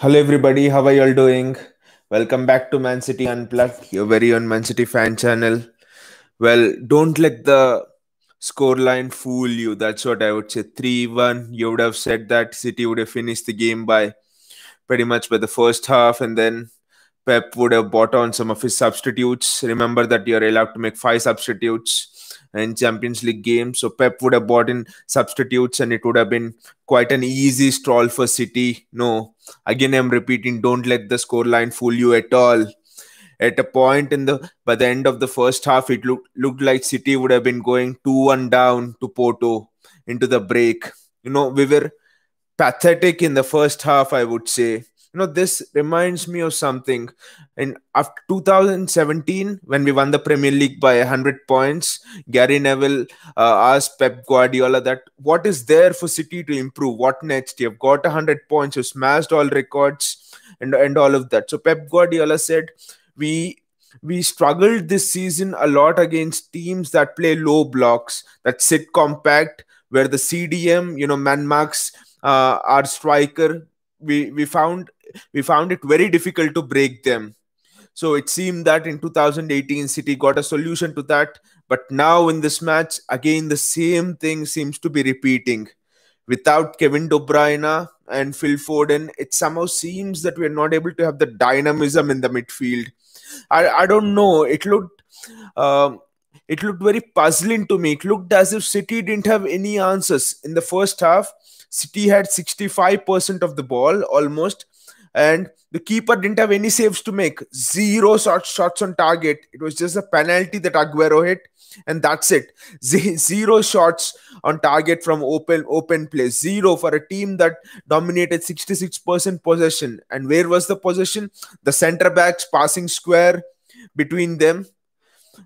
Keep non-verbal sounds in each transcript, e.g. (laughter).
Hello, everybody. How are you all doing? Welcome back to Man City Unplugged, your very own Man City fan channel. Well, don't let the scoreline fool you. That's what I would say. 3 1. You would have said that City would have finished the game by pretty much by the first half, and then Pep would have bought on some of his substitutes. Remember that you're allowed to make five substitutes in Champions League games. So Pep would have bought in substitutes and it would have been quite an easy stroll for City. No, again, I'm repeating, don't let the scoreline fool you at all. At a point in the by the end of the first half, it looked looked like City would have been going 2-1 down to Porto into the break. You know, we were pathetic in the first half, I would say you know this reminds me of something in after 2017 when we won the premier league by 100 points gary neville uh, asked pep guardiola that what is there for city to improve what next you've got 100 points you smashed all records and and all of that so pep guardiola said we we struggled this season a lot against teams that play low blocks that sit compact where the cdm you know man marks uh, our striker we we found we found it very difficult to break them. So it seemed that in 2018, City got a solution to that. But now in this match, again, the same thing seems to be repeating. Without Kevin De Bruyne and Phil Foden, it somehow seems that we are not able to have the dynamism in the midfield. I, I don't know. It looked. Um, it looked very puzzling to me. It looked as if City didn't have any answers. In the first half, City had 65% of the ball almost, and the keeper didn't have any saves to make. Zero shots on target. It was just a penalty that Aguero hit, and that's it. (laughs) Z zero shots on target from open open play. Zero for a team that dominated 66% possession. And where was the possession? The centre backs passing square between them.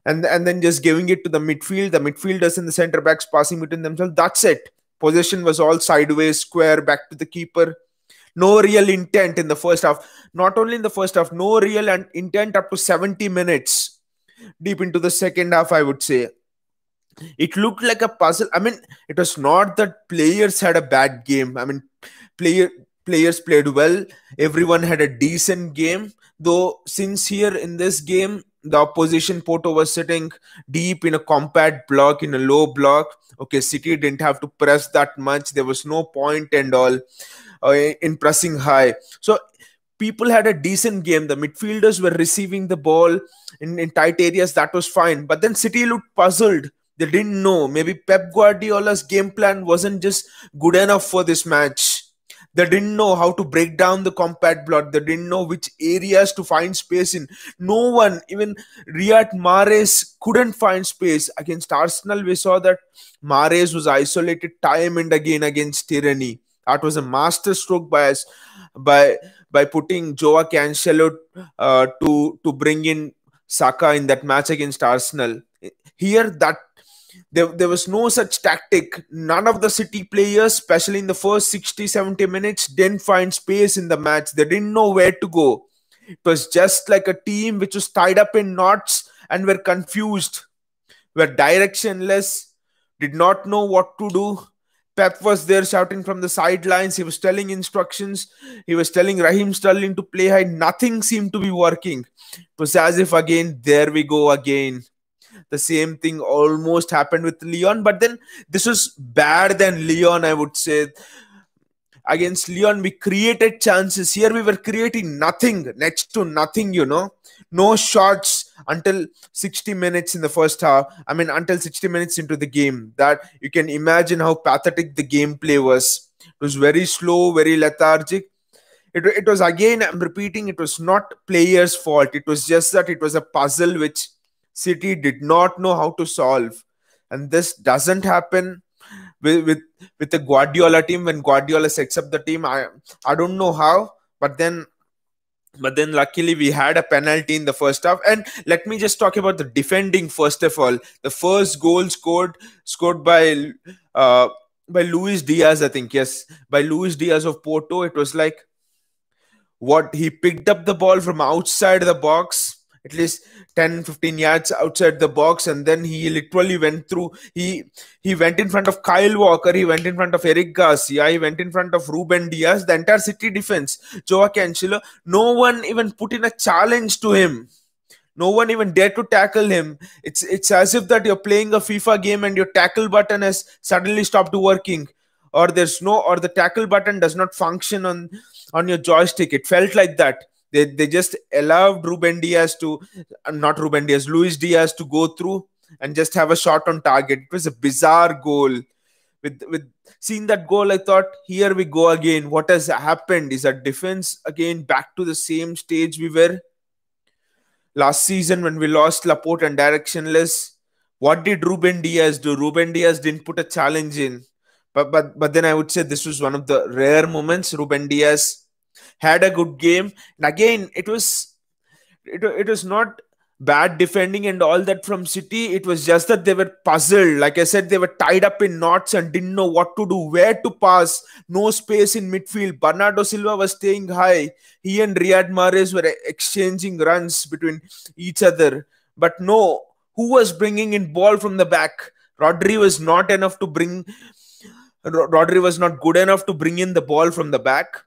And, and then just giving it to the midfield, the midfielders and the centre backs passing between themselves. That's it. Possession was all sideways, square, back to the keeper no real intent in the first half. Not only in the first half, no real and intent up to 70 minutes deep into the second half, I would say. It looked like a puzzle. I mean, it was not that players had a bad game. I mean, player players played well. Everyone had a decent game. Though since here in this game, the opposition Porto was sitting deep in a compact block, in a low block. Okay, City didn't have to press that much. There was no point and all uh, in pressing high. So people had a decent game. The midfielders were receiving the ball in, in tight areas. That was fine. But then City looked puzzled. They didn't know. Maybe Pep Guardiola's game plan wasn't just good enough for this match. They didn't know how to break down the compact block. They didn't know which areas to find space in. No one, even Riyad Mahrez, couldn't find space. Against Arsenal, we saw that Mahrez was isolated time and again against Tyranny. That was a masterstroke by us by by putting Joa Cancelo uh, to to bring in Saka in that match against Arsenal. Here, that there, there was no such tactic. None of the City players, especially in the first 60 70 minutes, didn't find space in the match. They didn't know where to go. It was just like a team which was tied up in knots and were confused, were directionless, did not know what to do, Pep was there shouting from the sidelines. He was telling instructions. He was telling Raheem Sterling to play high. Nothing seemed to be working. It was as if again, there we go again. The same thing almost happened with Leon, but then this was bad than Leon, I would say. Against Leon, we created chances. Here we were creating nothing, next to nothing, you know. No shots until 60 minutes in the first half. I mean, until 60 minutes into the game, that you can imagine how pathetic the gameplay was. It was very slow, very lethargic. It, it was again, I'm repeating, it was not players' fault. It was just that it was a puzzle which City did not know how to solve. And this doesn't happen with with, with the Guardiola team when Guardiola sets up the team. I I don't know how, but then but then luckily we had a penalty in the first half and let me just talk about the defending first of all the first goal scored scored by uh, by luis diaz i think yes by luis diaz of porto it was like what he picked up the ball from outside the box at least 10 15 yards outside the box and then he literally went through he he went in front of Kyle Walker he went in front of Eric Garcia he went in front of Ruben Diaz the entire city defense Joa Cancelo no one even put in a challenge to him no one even dared to tackle him it's it's as if that you're playing a FIFA game and your tackle button has suddenly stopped working or there's no or the tackle button does not function on on your joystick it felt like that they they just allowed Ruben Diaz to not Ruben Diaz, Luis Diaz to go through and just have a shot on target. It was a bizarre goal. With with seeing that goal, I thought, here we go again. What has happened? Is our defense again back to the same stage we were last season when we lost Laporte and directionless? What did Ruben Diaz do? Ruben Diaz didn't put a challenge in. But but but then I would say this was one of the rare moments Ruben Diaz had a good game. And again, it was it, it was not bad defending and all that from City. It was just that they were puzzled. Like I said, they were tied up in knots and didn't know what to do, where to pass, no space in midfield. Bernardo Silva was staying high. He and Riyad Mahrez were exchanging runs between each other. But no, who was bringing in ball from the back? Rodri was not enough to bring. Rodri was not good enough to bring in the ball from the back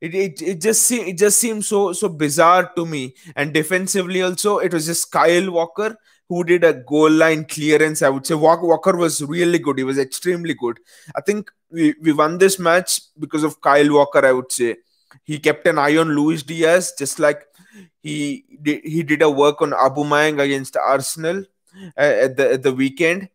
it, it, it just seemed it just seems so so bizarre to me and defensively also it was just kyle walker who did a goal line clearance i would say walker, walker was really good he was extremely good i think we, we won this match because of kyle walker i would say he kept an eye on luis diaz just like he did he did a work on abu Mayang against arsenal uh, at the at the weekend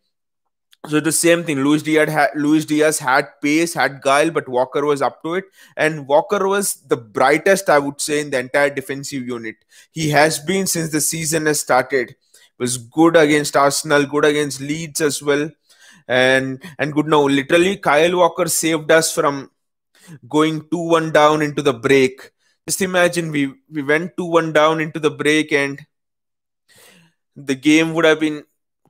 so the same thing, Luis Diaz, had, Luis Diaz had pace, had guile, but Walker was up to it. And Walker was the brightest, I would say, in the entire defensive unit. He has been since the season has started. Was good against Arsenal, good against Leeds as well, and and good now. Literally, Kyle Walker saved us from going two one down into the break. Just imagine we we went two one down into the break, and the game would have been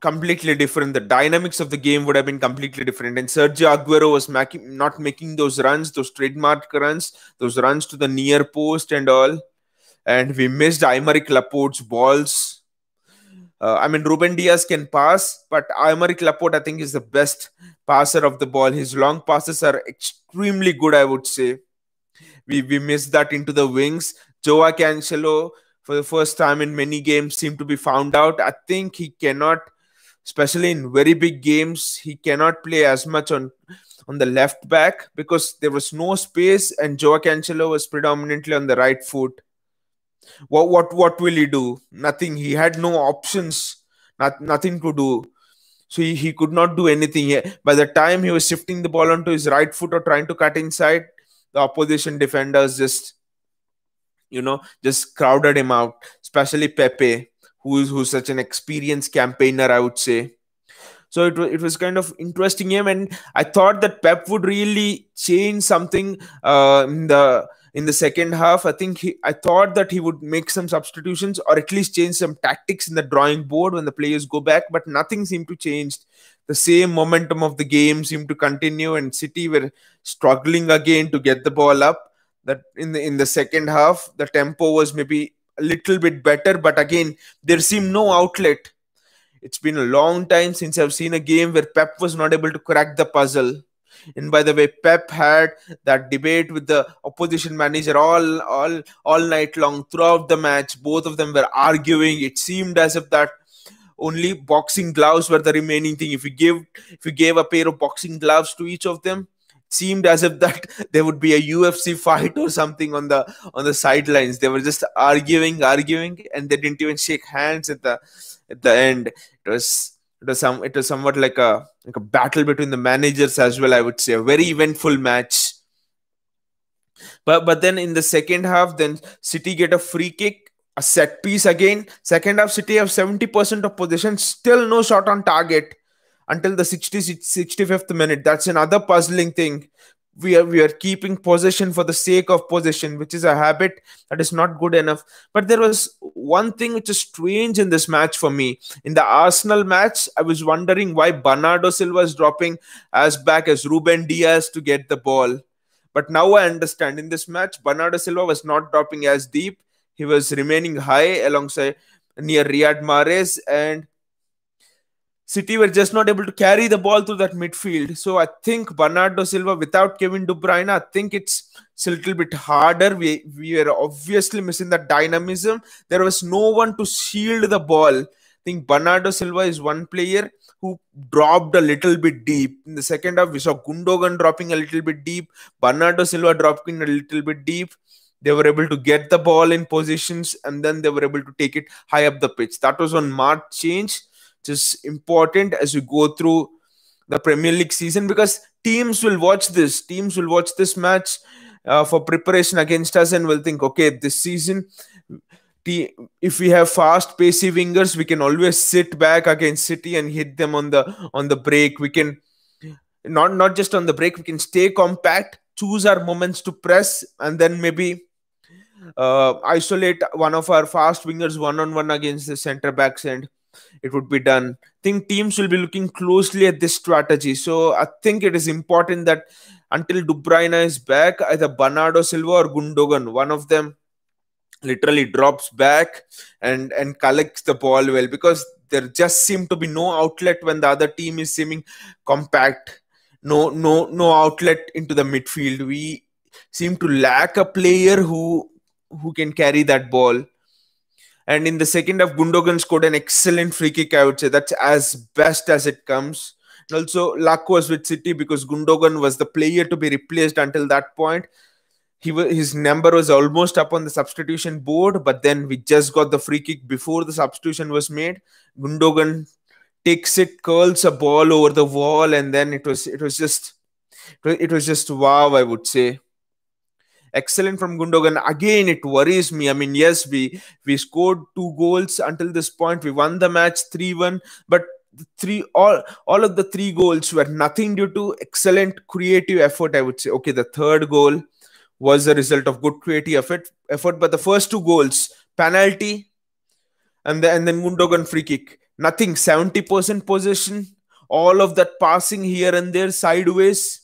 completely different. The dynamics of the game would have been completely different. And Sergio Aguero was making, not making those runs, those trademark runs, those runs to the near post and all. And we missed Aymeric Laporte's balls. Uh, I mean, Ruben Diaz can pass, but Aymeric Laporte, I think, is the best passer of the ball. His long passes are extremely good, I would say. We, we missed that into the wings. Joao Cancelo, for the first time in many games, seemed to be found out. I think he cannot especially in very big games he cannot play as much on on the left back because there was no space and Joe Cancelo was predominantly on the right foot what what what will he do nothing he had no options not, nothing to do so he, he could not do anything here by the time he was shifting the ball onto his right foot or trying to cut inside the opposition defenders just you know just crowded him out especially pepe who is who's such an experienced campaigner, I would say. So it, it was kind of interesting him, and I thought that Pep would really change something uh, in the in the second half. I think he, I thought that he would make some substitutions or at least change some tactics in the drawing board when the players go back, but nothing seemed to change. The same momentum of the game seemed to continue, and City were struggling again to get the ball up. That in the in the second half, the tempo was maybe a little bit better, but again, there seemed no outlet. It's been a long time since I've seen a game where Pep was not able to crack the puzzle. And by the way, Pep had that debate with the opposition manager all all all night long throughout the match. Both of them were arguing. It seemed as if that only boxing gloves were the remaining thing. If you give if you gave a pair of boxing gloves to each of them, seemed as if that (laughs) there would be a UFC fight or something on the on the sidelines. They were just arguing, arguing, and they didn't even shake hands at the at the end. It was it was some it was somewhat like a like a battle between the managers as well. I would say a very eventful match. But but then in the second half, then City get a free kick, a set piece again. Second half, City have seventy percent of possession, still no shot on target until the 60, 65th minute. That's another puzzling thing. We are we are keeping possession for the sake of possession, which is a habit that is not good enough. But there was one thing which is strange in this match for me. In the Arsenal match, I was wondering why Bernardo Silva is dropping as back as Ruben Diaz to get the ball. But now I understand. In this match, Bernardo Silva was not dropping as deep. He was remaining high alongside near Riyad Mahrez and City were just not able to carry the ball through that midfield. So I think Bernardo Silva without Kevin De Bruyne, I think it's, a little bit harder. We we were obviously missing the dynamism. There was no one to shield the ball. I think Bernardo Silva is one player who dropped a little bit deep. In the second half, we saw Gundogan dropping a little bit deep. Bernardo Silva dropping a little bit deep they were able to get the ball in positions and then they were able to take it high up the pitch. That was one marked change is important as we go through the Premier League season because teams will watch this. Teams will watch this match uh, for preparation against us and will think, okay, this season, if we have fast pacey wingers, we can always sit back against City and hit them on the on the break. We can not not just on the break. We can stay compact, choose our moments to press, and then maybe uh, isolate one of our fast wingers one on one against the centre backs and it would be done. I think teams will be looking closely at this strategy. So I think it is important that until Dubraina is back, either Bernardo Silva or Gundogan, one of them literally drops back and and collects the ball well because there just seem to be no outlet when the other team is seeming compact no no no outlet into the midfield we seem to lack a player who who can carry that ball and in the second half, Gundogan scored an excellent free kick, I would say. That's as best as it comes. And also, luck was with City because Gundogan was the player to be replaced until that point. He was, his number was almost up on the substitution board, but then we just got the free kick before the substitution was made. Gundogan takes it, curls a ball over the wall, and then it was it was just it was just wow, I would say excellent from Gundogan. Again, it worries me. I mean, yes, we we scored two goals until this point. We won the match 3-1, but three all all of the three goals were nothing due to excellent creative effort i would say okay the third goal was a result of good creative effort effort but the first two goals penalty and then and then Gundogan free kick nothing 70% possession all of that passing here and there sideways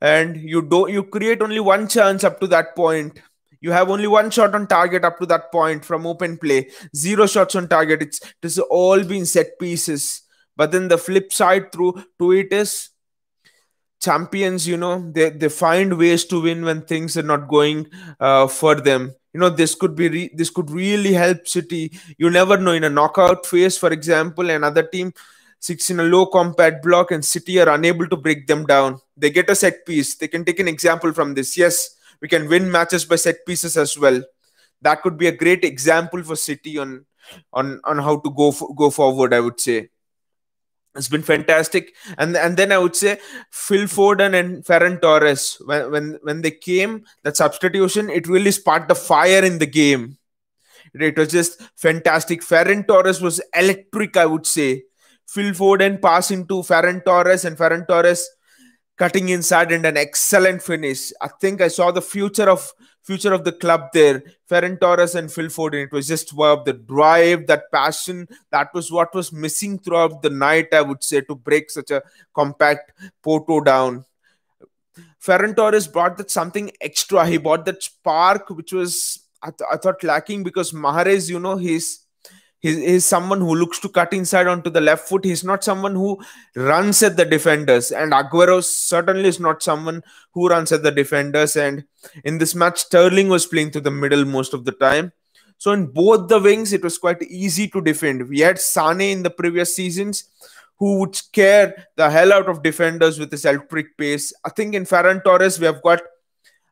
and you do you create only one chance up to that point you have only one shot on target up to that point from open play zero shots on target it's it has all been set pieces but then the flip side through to it is champions you know they, they find ways to win when things are not going uh, for them you know this could be this could really help city you never know in a knockout phase for example another team six in a low compact block and City are unable to break them down. They get a set piece. They can take an example from this. Yes, we can win matches by set pieces as well. That could be a great example for City on on on how to go for, go forward. I would say it's been fantastic. And and then I would say Phil Foden and Ferran Torres when when when they came that substitution it really sparked the fire in the game. It was just fantastic. Ferran Torres was electric, I would say Phil Foden pass into Ferran Torres and Ferran Torres cutting inside and an excellent finish. I think I saw the future of future of the club there. Ferran Torres and Phil Foden. It was just wow, the drive, that passion. That was what was missing throughout the night, I would say, to break such a compact Porto down. Ferran Torres brought that something extra. He brought that spark, which was I, th I thought lacking because Mahrez, you know, he's He's, is someone who looks to cut inside onto the left foot. He's not someone who runs at the defenders. And Aguero certainly is not someone who runs at the defenders. And in this match, Sterling was playing through the middle most of the time. So in both the wings, it was quite easy to defend. We had Sane in the previous seasons who would scare the hell out of defenders with his electric pace. I think in Ferran Torres, we have got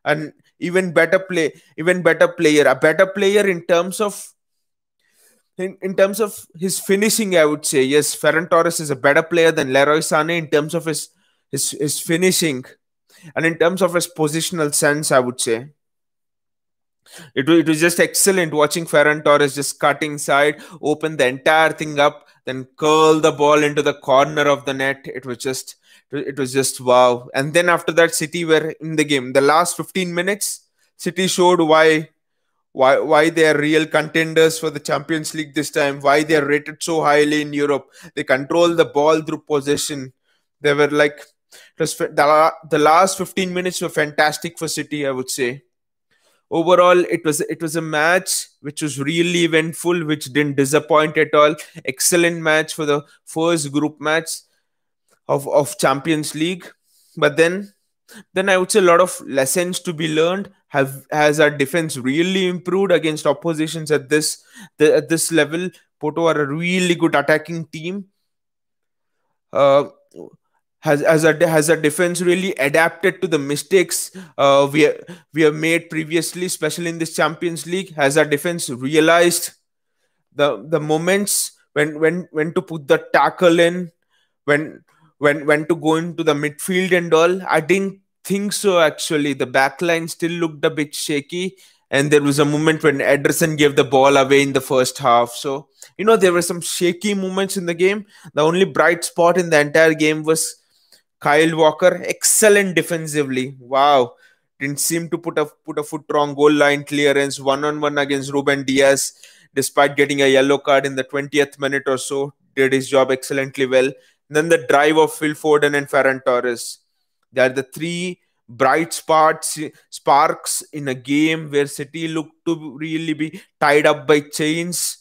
an even better play, even better player, a better player in terms of in, in terms of his finishing, I would say yes, Ferran Torres is a better player than Leroy Sané in terms of his his his finishing, and in terms of his positional sense, I would say. It, it was just excellent watching Ferran Torres just cut inside, open the entire thing up, then curl the ball into the corner of the net. It was just it was just wow. And then after that, City were in the game. The last 15 minutes, City showed why why why they are real contenders for the Champions League this time, why they are rated so highly in Europe. They control the ball through possession. They were like the, the last 15 minutes were fantastic for City, I would say. Overall, it was it was a match which was really eventful, which didn't disappoint at all. Excellent match for the first group match of, of Champions League. But then then I would say a lot of lessons to be learned have has our defense really improved against oppositions at this the, at this level? Porto are a really good attacking team. Uh, has has our has our defense really adapted to the mistakes uh, we have, we have made previously, especially in this Champions League? Has our defense realized the the moments when when when to put the tackle in, when when when to go into the midfield and all? I didn't think so, actually. The backline still looked a bit shaky. And there was a moment when Ederson gave the ball away in the first half. So, you know, there were some shaky moments in the game. The only bright spot in the entire game was Kyle Walker. Excellent defensively. Wow. Didn't seem to put a put a foot wrong goal line clearance one on one against Ruben Diaz, despite getting a yellow card in the 20th minute or so. Did his job excellently well. then the drive of Phil Foden and Ferran Torres they are the three bright spots sparks in a game where City looked to really be tied up by chains,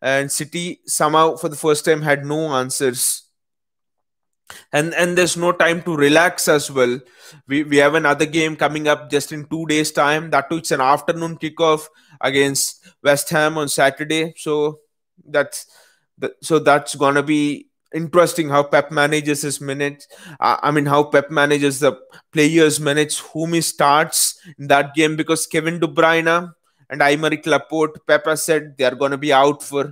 and City somehow for the first time had no answers. And and there's no time to relax as well. We we have another game coming up just in two days' time. That too, it's an afternoon kickoff against West Ham on Saturday. So that's the so that's gonna be interesting how Pep manages his minutes. Uh, I mean, how Pep manages the players' minutes, whom he starts in that game because Kevin De Bruyne and Aymeric Laporte, Pep has said they are going to be out for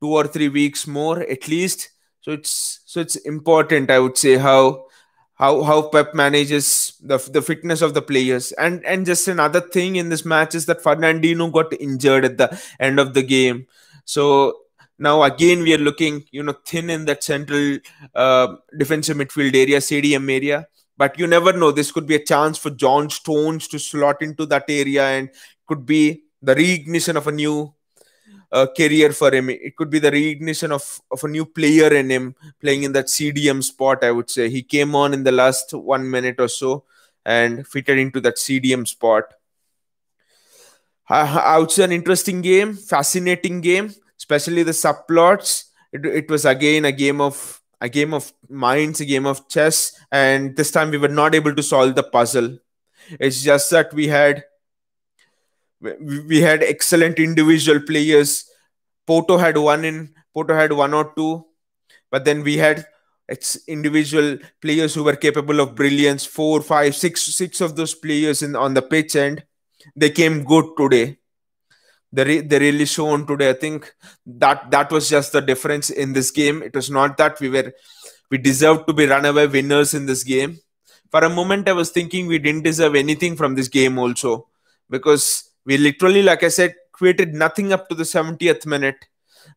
two or three weeks more at least. So it's so it's important, I would say, how how how Pep manages the the fitness of the players. And and just another thing in this match is that Fernandino got injured at the end of the game. So now again we are looking, you know, thin in that central uh, defensive midfield area, CDM area. But you never know. This could be a chance for John Stones to slot into that area, and could be the reignition of a new uh, career for him. It could be the reignition of, of a new player in him playing in that CDM spot, I would say. He came on in the last one minute or so and fitted into that CDM spot. I, I would say an interesting game, fascinating game especially the subplots it, it was again a game of a game of minds a game of chess and this time we were not able to solve the puzzle it's just that we had we had excellent individual players porto had one in porto had one or two but then we had individual players who were capable of brilliance four five six six of those players in on the pitch and they came good today they, re- they really shown today. I think that that was just the difference in this game. It was not that we were we deserved to be runaway winners in this game. For a moment, I was thinking we didn't deserve anything from this game also because we literally, like I said, created nothing up to the 70th minute.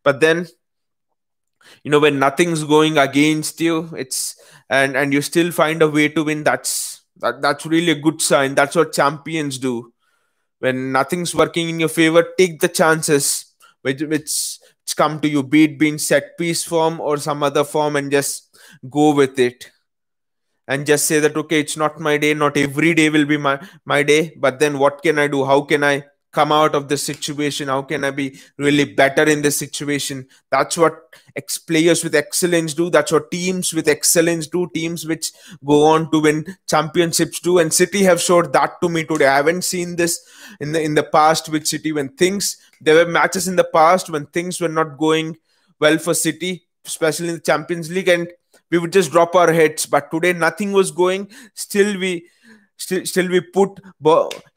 But then, you know, when nothing's going against you, it's and and you still find a way to win. That's that, that's really a good sign. That's what champions do when nothing's working in your favor, take the chances which which come to you, be it being set piece form or some other form, and just go with it. And just say that okay, it's not my day, not every day will be my, my day, but then what can I do? How can I come out of this situation? How can I be really better in this situation? That's what ex- players with excellence do. That's what teams with excellence do. Teams which go on to win championships do. And City have showed that to me today. I haven't seen this in the in the past with City when things there were matches in the past when things were not going well for City, especially in the Champions League, and we would just drop our heads. But today nothing was going. Still we Still, still we put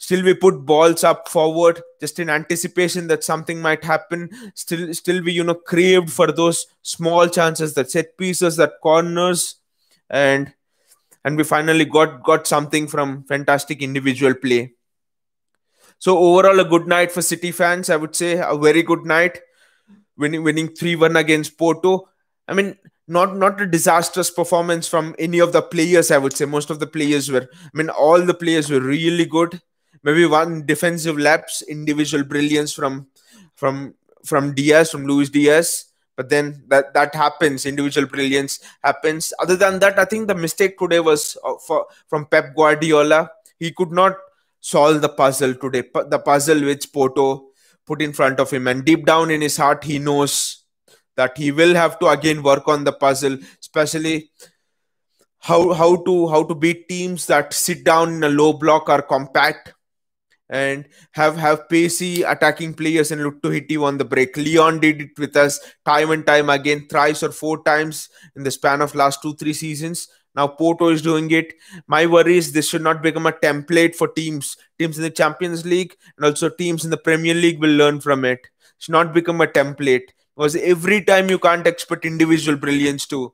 still we put balls up forward just in anticipation that something might happen. Still, still we you know craved for those small chances, that set pieces, that corners, and and we finally got got something from fantastic individual play. So overall, a good night for City fans. I would say a very good night, winning winning three one against Porto. I mean, not not a disastrous performance from any of the players. I would say most of the players were. I mean, all the players were really good. Maybe one defensive lapse, individual brilliance from from from Diaz, from Luis Diaz. But then that that happens. Individual brilliance happens. Other than that, I think the mistake today was uh, for, from Pep Guardiola. He could not solve the puzzle today. The puzzle which Porto put in front of him, and deep down in his heart, he knows that he will have to again work on the puzzle, especially how how to how to beat teams that sit down in a low block or compact and have have pacey attacking players and look to hit you on the break. Leon did it with us time and time again, thrice or four times in the span of last two three seasons. Now Porto is doing it. My worry is this should not become a template for teams. Teams in the Champions League and also teams in the Premier League will learn from it. Should not become a template because every time you can't expect individual brilliance to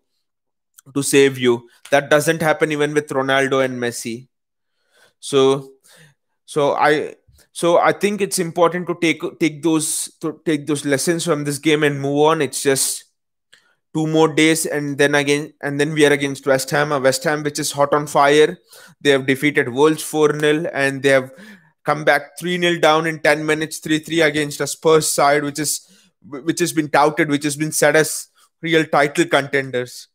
to save you that doesn't happen even with ronaldo and messi so so i so i think it's important to take take those to take those lessons from this game and move on it's just two more days and then again and then we are against west ham a west ham which is hot on fire they have defeated wolves 4-0 and they have come back 3-0 down in 10 minutes 3-3 against a spurs side which is which has been touted, which has been said as real title contenders.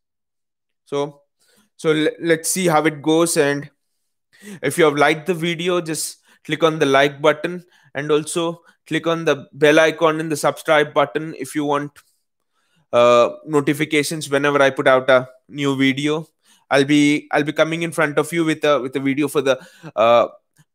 So, so let's see how it goes. And if you have liked the video, just click on the like button and also click on the bell icon and the subscribe button if you want uh, notifications whenever I put out a new video. I'll be I'll be coming in front of you with a with a video for the uh,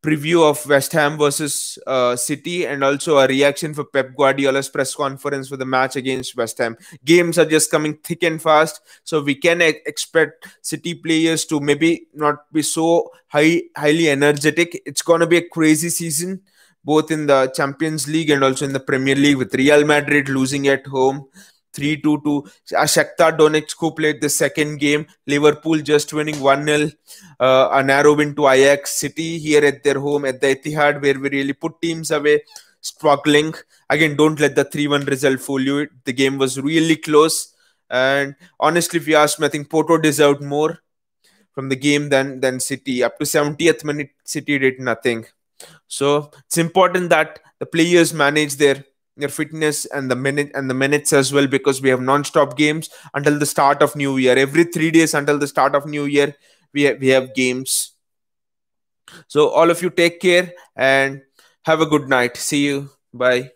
preview of West Ham versus uh, City and also a reaction for Pep Guardiola's press conference for the match against West Ham. Games are just coming thick and fast, so we can e expect City players to maybe not be so high, highly energetic. It's going to be a crazy season, both in the Champions League and also in the Premier League, with Real Madrid losing at home 3 2 2. Uh, Shakhtar Donetsk, who played the second game, Liverpool just winning 1 0. Uh, a narrow win to Ajax City here at their home at the Etihad, where we really put teams away, struggling. Again, don't let the 3 1 result fool you. The game was really close. And honestly, if you ask me, I think Porto deserved more from the game than, than City. Up to 70th minute, City did nothing. So it's important that the players manage their your fitness and the minute and the minutes as well because we have non-stop games until the start of new year every 3 days until the start of new year we have, we have games so all of you take care and have a good night see you bye